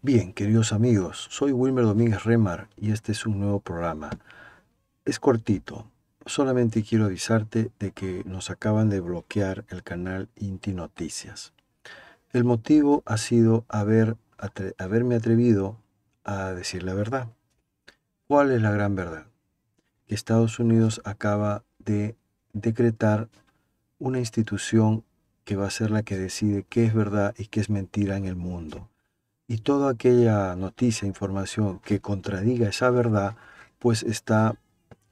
Bien, queridos amigos, soy Wilmer Domínguez Remar y este es un nuevo programa. Es cortito, solamente quiero avisarte de que nos acaban de bloquear el canal Inti Noticias. El motivo ha sido haberme atrevido a decir la verdad. ¿Cuál es la gran verdad? Que Estados Unidos acaba de decretar una institución que va a ser la que decide qué es verdad y qué es mentira en el mundo y toda aquella noticia, información que contradiga esa verdad, pues está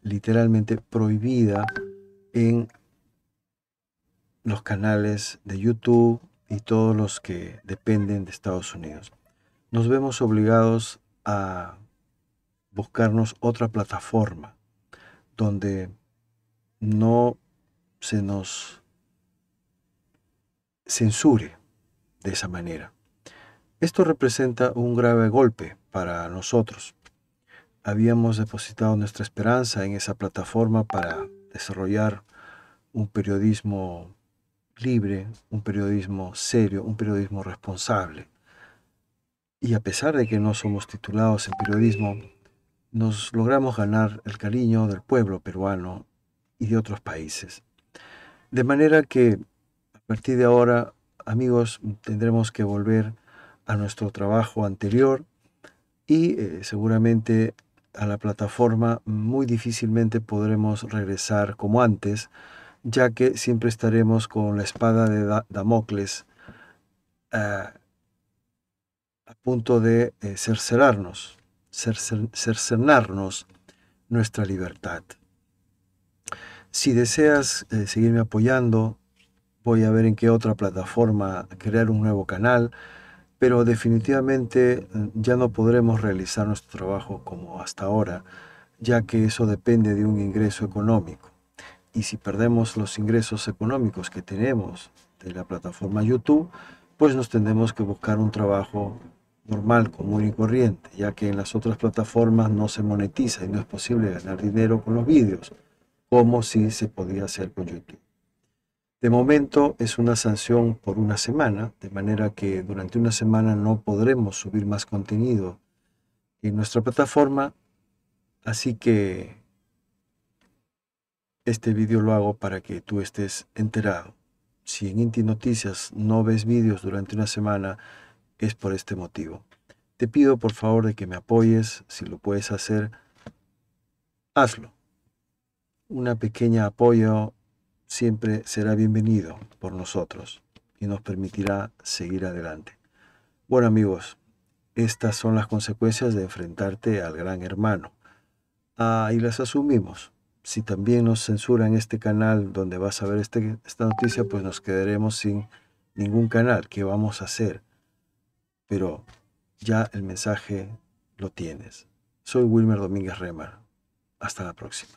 literalmente prohibida en los canales de YouTube y todos los que dependen de Estados Unidos. Nos vemos obligados a buscarnos otra plataforma donde no se nos censure de esa manera. Esto representa un grave golpe para nosotros. Habíamos depositado nuestra esperanza en esa plataforma para desarrollar un periodismo libre, un periodismo serio, un periodismo responsable. Y a pesar de que no somos titulados en periodismo, nos logramos ganar el cariño del pueblo peruano y de otros países. De manera que a partir de ahora, amigos, tendremos que volver a nuestro trabajo anterior y eh, seguramente a la plataforma muy difícilmente podremos regresar como antes, ya que siempre estaremos con la espada de Damocles eh, a punto de eh, cercenarnos nuestra libertad. Si deseas seguirme apoyando, voy a ver en qué otra plataforma crear un nuevo canal pero definitivamente mm, ya no podremos realizar nuestro trabajo como hasta ahora, ya que eso depende de un ingreso económico. Y si perdemos los ingresos económicos que tenemos de la plataforma YouTube, pues nos tendremos que buscar un trabajo normal, común y corriente, ya que en las otras plataformas no se monetiza y no es posible ganar dinero con los vídeos, como si se podía hacer con YouTube. De momento es una sanción por una semana, de manera que durante una semana no podremos subir más contenido en nuestra plataforma, así que este vídeo lo hago para que tú estés enterado. Si en Inti Noticias no ves vídeos durante una semana, es por este motivo. Te pido por favor de que me apoyes, si lo puedes hacer, hazlo. Una pequeña apoyo siempre será bienvenido por nosotros y nos permitirá seguir adelante. Bueno amigos, estas son las consecuencias de enfrentarte al gran hermano. ahí y las asumimos. Si también nos censuran este canal donde vas a ver este, esta noticia, pues nos quedaremos sin ningún canal. ¿Qué vamos a hacer? Pero ya el mensaje lo tienes. Soy Wilmer Domínguez Remar. Hasta la próxima.